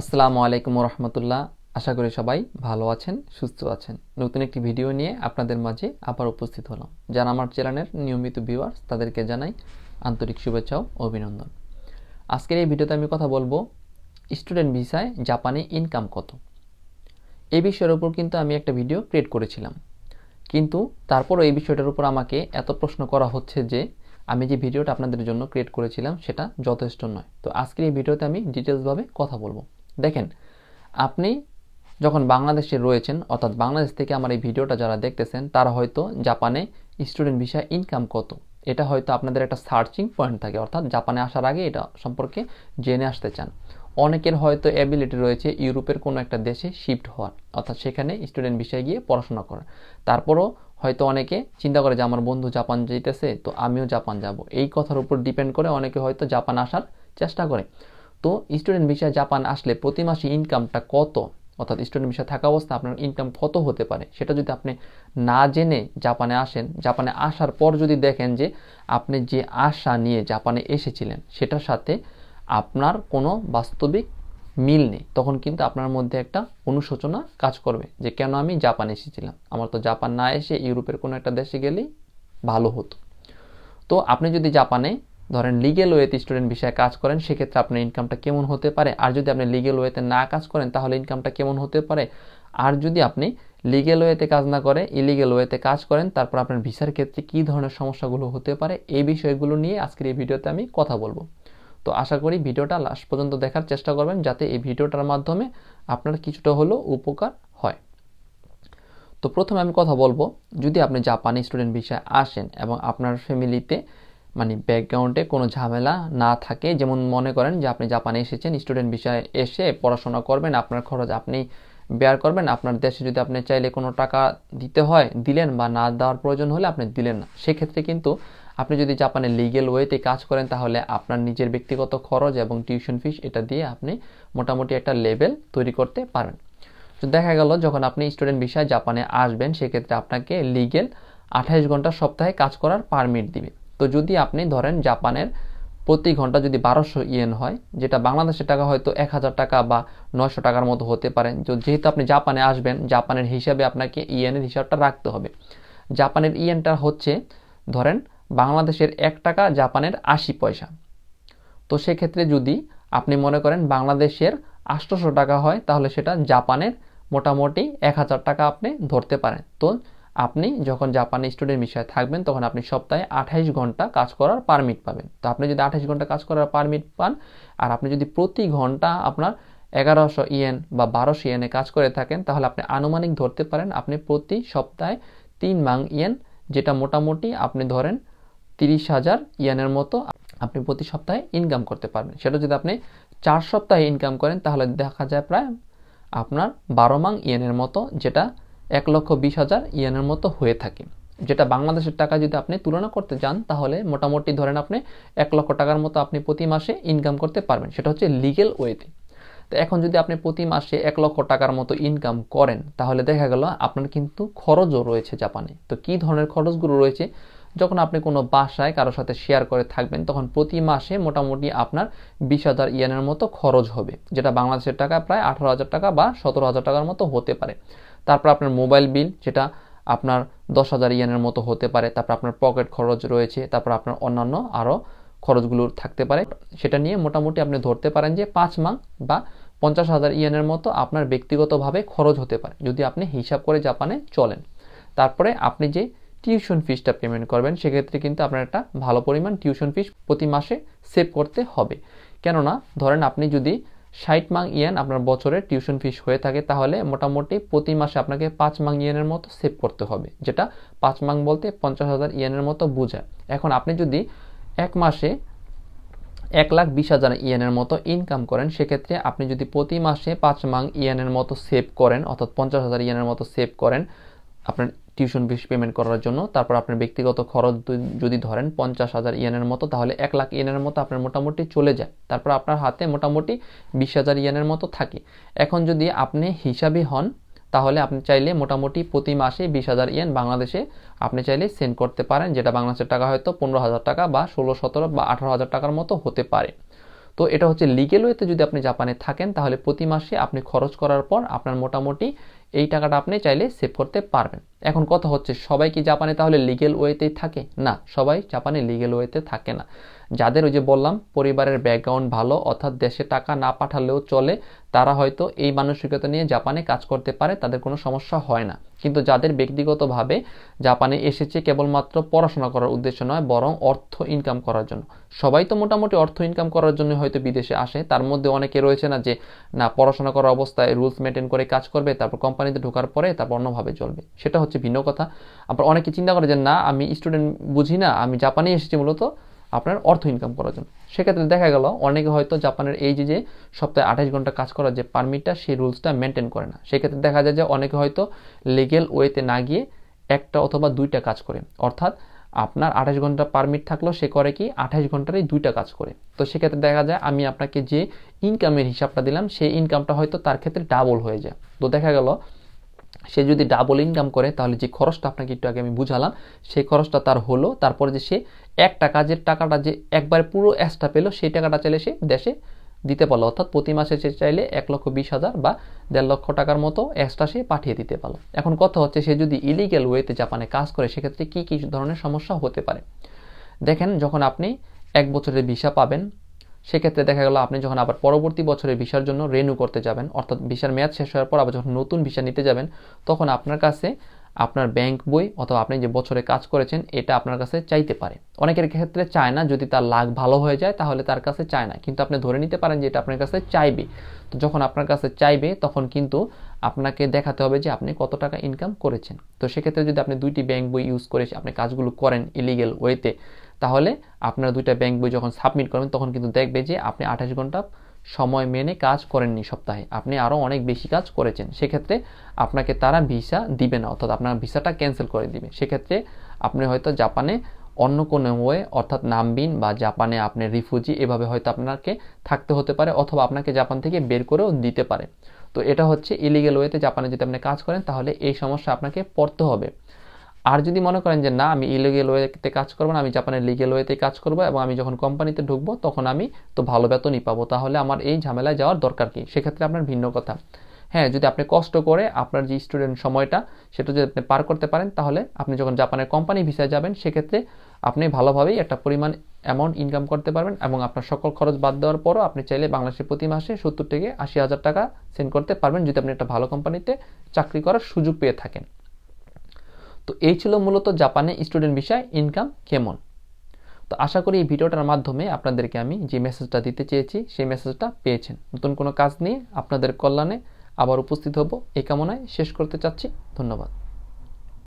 আসসালামু আলাইকুম রহমতুল্লাহ আশা করি সবাই ভালো আছেন সুস্থ আছেন নতুন একটি ভিডিও নিয়ে আপনাদের মাঝে আবার উপস্থিত হলাম যারা আমার চ্যানেলের নিয়মিত ভিউয়ার্স তাদেরকে জানাই আন্তরিক শুভেচ্ছা ও অভিনন্দন আজকের এই ভিডিওতে আমি কথা বলবো স্টুডেন্ট ভিসায় জাপানে ইনকাম কত এই বিষয়ের উপর কিন্তু আমি একটা ভিডিও ক্রিয়েট করেছিলাম কিন্তু তারপরও এই বিষয়টার উপর আমাকে এত প্রশ্ন করা হচ্ছে যে আমি যে ভিডিওটা আপনাদের জন্য ক্রিয়েট করেছিলাম সেটা যথেষ্ট নয় তো আজকের এই ভিডিওতে আমি ডিটেলসভাবে কথা বলবো দেখেন আপনি যখন বাংলাদেশে রয়েছেন অর্থাৎ বাংলাদেশ থেকে আমার এই ভিডিওটা যারা দেখতেছেন তারা হয়তো জাপানে স্টুডেন্ট ভিসা ইনকাম কত এটা হয়তো আপনাদের একটা সার্চিং পয়েন্ট থাকে অর্থাৎ জাপানে আসার আগে এটা সম্পর্কে জেনে আসতে চান অনেকের হয়তো অ্যাবিলিটি রয়েছে ইউরোপের কোনো একটা দেশে শিফট হওয়ার অর্থাৎ সেখানে স্টুডেন্ট বিষয়ে গিয়ে পড়াশোনা করার তারপরও হয়তো অনেকে চিন্তা করে যে আমার বন্ধু জাপান যেতেছে তো আমিও জাপান যাব এই কথার উপর ডিপেন্ড করে অনেকে হয়তো জাপান আসার চেষ্টা করে তো স্টুডেন্ট ভিসায় জাপান আসলে প্রতি মাসে ইনকামটা কত অর্থাৎ স্টুডেন্ট ভিসা থাকা অবস্থা আপনার ইনকাম কত হতে পারে সেটা যদি আপনি না জেনে জাপানে আসেন জাপানে আসার পর যদি দেখেন যে আপনি যে আশা নিয়ে জাপানে এসেছিলেন সেটার সাথে আপনার কোনো বাস্তবিক মিল নেই তখন কিন্তু আপনার মধ্যে একটা অনুশোচনা কাজ করবে যে কেন আমি জাপানে এসেছিলাম আমার তো জাপান না এসে ইউরোপের কোনো একটা দেশে গেলেই ভালো হতো তো আপনি যদি জাপানে ধরেন লিগেল ওয়েতে স্টুডেন্ট বিষয়ে কাজ করেন সেক্ষেত্রে আপনার ইনকামটা কেমন হতে পারে আর যদি আপনি লিগেল ওয়েতে না কাজ করেন তাহলে ইনকামটা কেমন হতে পারে আর যদি আপনি লিগেল ওয়েতে কাজ না করে ইলিগেল ওয়েতে কাজ করেন তারপর আপনার ভিসার ক্ষেত্রে কী ধরনের সমস্যাগুলো হতে পারে এই বিষয়গুলো নিয়ে আজকের এই ভিডিওতে আমি কথা বলবো তো আশা করি ভিডিওটা লাস্ট পর্যন্ত দেখার চেষ্টা করবেন যাতে এই ভিডিওটার মাধ্যমে আপনার কিছুটা হলেও উপকার হয় তো প্রথমে আমি কথা বলবো যদি আপনি জাপানি স্টুডেন্ট বিষয়ে আসেন এবং আপনার ফ্যামিলিতে মানে ব্যাকগ্রাউন্ডে কোনো ঝামেলা না থাকে যেমন মনে করেন যে আপনি জাপানে এসেছেন স্টুডেন্ট বিষয়ে এসে পড়াশোনা করবেন আপনার খরচ আপনি ব্যয় করবেন আপনার দেশে যদি আপনি চাইলে কোনো টাকা দিতে হয় দিলেন বা না দেওয়ার প্রয়োজন হলে আপনি দিলেন না সেক্ষেত্রে কিন্তু আপনি যদি জাপানে লিগেল ওয়েতে কাজ করেন তাহলে আপনার নিজের ব্যক্তিগত খরচ এবং টিউশন ফিস এটা দিয়ে আপনি মোটামুটি একটা লেভেল তৈরি করতে পারেন তো দেখা গেল যখন আপনি স্টুডেন্ট বিষয়ে জাপানে আসবেন সেক্ষেত্রে আপনাকে লিগেল আঠাইশ ঘন্টা সপ্তাহে কাজ করার পারমিট দিবে তো যদি আপনি ধরেন জাপানের প্রতি ঘন্টা যদি বারোশো ইয়েন হয় যেটা বাংলাদেশের টাকা হয়তো এক হাজার টাকা বা নয়শো টাকার মতো হতে পারে যেহেতু আপনি জাপানে আসবেন জাপানের হিসাবে আপনাকে ইয়েনের হিসাবটা রাখতে হবে জাপানের ইয়েনটা হচ্ছে ধরেন বাংলাদেশের এক টাকা জাপানের আশি পয়সা তো সেক্ষেত্রে যদি আপনি মনে করেন বাংলাদেশের আটশোশো টাকা হয় তাহলে সেটা জাপানের মোটামুটি এক হাজার টাকা আপনি ধরতে পারেন তো আপনি যখন জাপানি স্টুডেন্ট বিষয়ে থাকবেন তখন আপনি সপ্তাহে আঠাইশ ঘন্টা কাজ করার পারমিট পাবেন তো আপনি যদি আঠাইশ ঘন্টা কাজ করার পারমিট পান আর আপনি যদি প্রতি ঘন্টা আপনার এগারোশো ইয়েন বা বারোশো ইয়েনে কাজ করে থাকেন তাহলে আপনি আনুমানিক ধরতে পারেন আপনি প্রতি সপ্তাহে তিন মাং ইয়েন যেটা মোটামুটি আপনি ধরেন তিরিশ হাজার ইয়েনের মতো আপনি প্রতি সপ্তাহে ইনকাম করতে পারবেন সেটা যদি আপনি চার সপ্তাহে ইনকাম করেন তাহলে দেখা যায় প্রায় আপনার বারো মাং ইয়েনের মতো যেটা এক লক্ষ বিশ হাজার ইয়েনের মতো হয়ে থাকে যেটা বাংলাদেশের টাকা যদি আপনি তুলনা করতে যান তাহলে মোটামুটি ধরেন আপনি এক লক্ষ টাকার মতো আপনি প্রতি মাসে ইনকাম করতে পারবেন সেটা হচ্ছে লিগেল ওয়েতে তো এখন যদি আপনি প্রতি মাসে এক লক্ষ টাকার মতো ইনকাম করেন তাহলে দেখা গেল আপনার কিন্তু খরচও রয়েছে জাপানে তো কি ধরনের খরচগুলো রয়েছে যখন আপনি কোনো বাসায় কারোর সাথে শেয়ার করে থাকবেন তখন প্রতি মাসে মোটামুটি আপনার বিশ হাজার ইয়েনের মতো খরচ হবে যেটা বাংলাদেশের টাকা প্রায় আঠারো হাজার টাকা বা সতেরো হাজার টাকার মতো হতে পারে তারপর আপনার মোবাইল বিল যেটা আপনার দশ হাজার ইয়ানের মতো হতে পারে তারপর আপনার পকেট খরচ রয়েছে তারপর আপনার অন্যান্য আরও খরচগুলো থাকতে পারে সেটা নিয়ে মোটামুটি আপনি ধরতে পারেন যে পাঁচ মাং বা পঞ্চাশ হাজার ইয়ানের মতো আপনার ব্যক্তিগতভাবে খরচ হতে পারে যদি আপনি হিসাব করে জাপানে চলেন তারপরে আপনি যে টিউশন ফিসটা পেমেন্ট করবেন সেক্ষেত্রে কিন্তু আপনার একটা ভালো পরিমাণ টিউশন ফিস প্রতি মাসে সেভ করতে হবে কেননা ধরেন আপনি যদি ষাট মাং ইয়েন আপনার বছরে টিউশন ফিস হয়ে থাকে তাহলে মোটামুটি প্রতি মাসে আপনাকে পাঁচ মাং ইয়েনের মতো সেভ করতে হবে যেটা পাঁচ মাং বলতে পঞ্চাশ হাজার ইয়েনের মতো বোঝায় এখন আপনি যদি এক মাসে এক লাখ বিশ হাজার ইয়েনের মতো ইনকাম করেন সেক্ষেত্রে আপনি যদি প্রতি মাসে পাঁচ মাং ইয়েনের মতো সেভ করেন অর্থাৎ পঞ্চাশ হাজার ইয়েনের মতো সেভ করেন আপনার টিউশন ফিস পেমেন্ট করার জন্য তারপর আপনার ব্যক্তিগত খরচ যদি ধরেন পঞ্চাশ হাজার ইয়েনের মতো তাহলে এক লাখ ইয়েনের মতো আপনার মোটামুটি চলে যায় তারপর আপনার হাতে মোটামুটি বিশ হাজার ইয়েনের মতো থাকে এখন যদি আপনি হিসাবে হন তাহলে আপনি চাইলে মোটামুটি প্রতি মাসে বিশ হাজার ইয়েন বাংলাদেশে আপনি চাইলে সেন্ড করতে পারেন যেটা বাংলাদেশের টাকা হয়তো পনেরো হাজার টাকা বা ষোলো সতেরো বা আঠারো হাজার টাকার মতো হতে পারে তো এটা হচ্ছে লিগেল ওয়েতে যদি আপনি জাপানে থাকেন তাহলে প্রতি মাসে আপনি খরচ করার পর আপনার মোটামুটি এই টাকাটা আপনি চাইলে সেভ করতে পারবেন এখন কথা হচ্ছে সবাই কি জাপানে তাহলে লিগেল ওয়েতেই থাকে না সবাই জাপানে লিগেল ওয়েতে থাকে না যাদের ওই যে বললাম পরিবারের ব্যাকগ্রাউন্ড ভালো অর্থাৎ দেশে টাকা না পাঠালেও চলে তারা হয়তো এই মানসিকতা নিয়ে জাপানে কাজ করতে পারে তাদের কোনো সমস্যা হয় না কিন্তু যাদের ব্যক্তিগতভাবে জাপানে এসেছে কেবলমাত্র পড়াশোনা করার উদ্দেশ্য নয় বরং অর্থ ইনকাম করার জন্য সবাই তো মোটামুটি অর্থ ইনকাম করার জন্য হয়তো বিদেশে আসে তার মধ্যে অনেকে রয়েছে না যে না পড়াশোনা করার অবস্থায় রুলস মেনটেন করে কাজ করবে তারপর কোম্পানিতে ঢোকার পরে তারপর অন্যভাবে চলবে সেটা হচ্ছে ভিন্ন কথা আবার অনেকে চিন্তা করে যে না আমি স্টুডেন্ট বুঝি না আমি জাপানে এসেছি মূলত আপনার অর্থ ইনকাম করার জন্য সেক্ষেত্রে দেখা গেল অনেকে হয়তো জাপানের এই যে যে সপ্তাহে আঠাশ ঘন্টা কাজ করার যে পারমিটটা সেই রুলসটা মেনটেন করে না সেক্ষেত্রে দেখা যায় যে অনেকে হয়তো লিগেল ওয়েতে না গিয়ে একটা অথবা দুইটা কাজ করে অর্থাৎ আপনার আঠাশ ঘন্টা পারমিট থাকলেও সে করে কি আঠাশ ঘন্টারই দুইটা কাজ করে তো সেক্ষেত্রে দেখা যায় আমি আপনাকে যে ইনকামের হিসাবটা দিলাম সেই ইনকামটা হয়তো তার ক্ষেত্রে ডাবল হয়ে যায় তো দেখা গেল সে যদি ডাবল ইনকাম করে তাহলে যে খরচটা আপনাকে একটু আগে আমি বুঝালাম সেই খরচটা তার হলো তারপরে যে সে একটা কাজের টাকাটা যে একবার পুরো অ্যাসটা পেলো সেই টাকাটা চাইলে সে দেশে দিতে পারলো অর্থাৎ প্রতি মাসে সে চাইলে এক লক্ষ বিশ হাজার বা দেড় লক্ষ টাকার মতো অ্যাসটা সে পাঠিয়ে দিতে পারলো এখন কথা হচ্ছে সে যদি ইলিগ্যাল ওয়েতে জাপানে কাজ করে সেক্ষেত্রে কী কী ধরনের সমস্যা হতে পারে দেখেন যখন আপনি এক বছরের ভিসা পাবেন সেক্ষেত্রে দেখা গেল আপনি যখন আবার পরবর্তী বছরের ভিসার জন্য রেনু করতে যাবেন অর্থাৎ ভিসার মেয়াদ শেষ হওয়ার পর আবার যখন নতুন ভিসা নিতে যাবেন তখন আপনার কাছে আপনার ব্যাংক বই অথবা আপনি যে বছরে কাজ করেছেন এটা আপনার কাছে চাইতে পারে অনেকের ক্ষেত্রে চায় না যদি তার লাগ ভালো হয়ে যায় তাহলে তার কাছে চায় না কিন্তু আপনি ধরে নিতে পারেন যে এটা আপনার কাছে চাইবে তো যখন আপনার কাছে চাইবে তখন কিন্তু আপনাকে দেখাতে হবে যে আপনি কত টাকা ইনকাম করেছেন তো সেক্ষেত্রে যদি আপনি দুইটি ব্যাংক বই ইউজ করে আপনি কাজগুলো করেন ইলিগেল ওয়েতে তাহলে আপনার দুইটা ব্যাংক বই যখন সাবমিট করবেন তখন কিন্তু দেখবে যে আপনি আঠাশ ঘন্টা সময় মেনে কাজ করেননি সপ্তাহে আপনি আরও অনেক বেশি কাজ করেছেন সেক্ষেত্রে আপনাকে তারা ভিসা দিবে না অর্থাৎ আপনার ভিসাটা ক্যান্সেল করে দিবে সেক্ষেত্রে আপনি হয়তো জাপানে অন্য কোনো ওয়ে অর্থাৎ নামবিন বা জাপানে আপনি রিফিউজি এভাবে হয়তো আপনাকে থাকতে হতে পারে অথবা আপনাকে জাপান থেকে বের করেও দিতে পারে তো এটা হচ্ছে ইলিগেল ওয়েতে জাপানে যদি আপনি কাজ করেন তাহলে এই সমস্যা আপনাকে পড়তে হবে আর যদি মনে করেন যে না আমি ইলিগেল ওয়েতে কাজ করবো না আমি জাপানের লিগেল ওয়েতে কাজ করবো এবং আমি যখন কোম্পানিতে ঢুকবো তখন আমি তো ভালো বেতনই পাবো তাহলে আমার এই ঝামেলায় যাওয়ার দরকার কি সেক্ষেত্রে আপনার ভিন্ন কথা হ্যাঁ যদি আপনি কষ্ট করে আপনার যে স্টুডেন্ট সময়টা সেটা যদি আপনি পার করতে পারেন তাহলে আপনি যখন জাপানের কোম্পানি ভিসায় যাবেন সেক্ষেত্রে আপনি ভালোভাবেই একটা পরিমাণ অ্যামাউন্ট ইনকাম করতে পারবেন এবং আপনার সকল খরচ বাদ দেওয়ার পরও আপনি চাইলে বাংলাদেশে প্রতি মাসে সত্তর থেকে আশি হাজার টাকা সেন্ড করতে পারবেন যদি আপনি একটা ভালো কোম্পানিতে চাকরি করার সুযোগ পেয়ে থাকেন তো এই ছিল মূলত জাপানে স্টুডেন্ট বিষয় ইনকাম কেমন তো আশা করি এই ভিডিওটার মাধ্যমে আপনাদেরকে আমি যে মেসেজটা দিতে চেয়েছি সেই মেসেজটা পেয়েছেন নতুন কোনো কাজ নিয়ে আপনাদের কল্যাণে আবার উপস্থিত হব এই কামনায় শেষ করতে চাচ্ছি ধন্যবাদ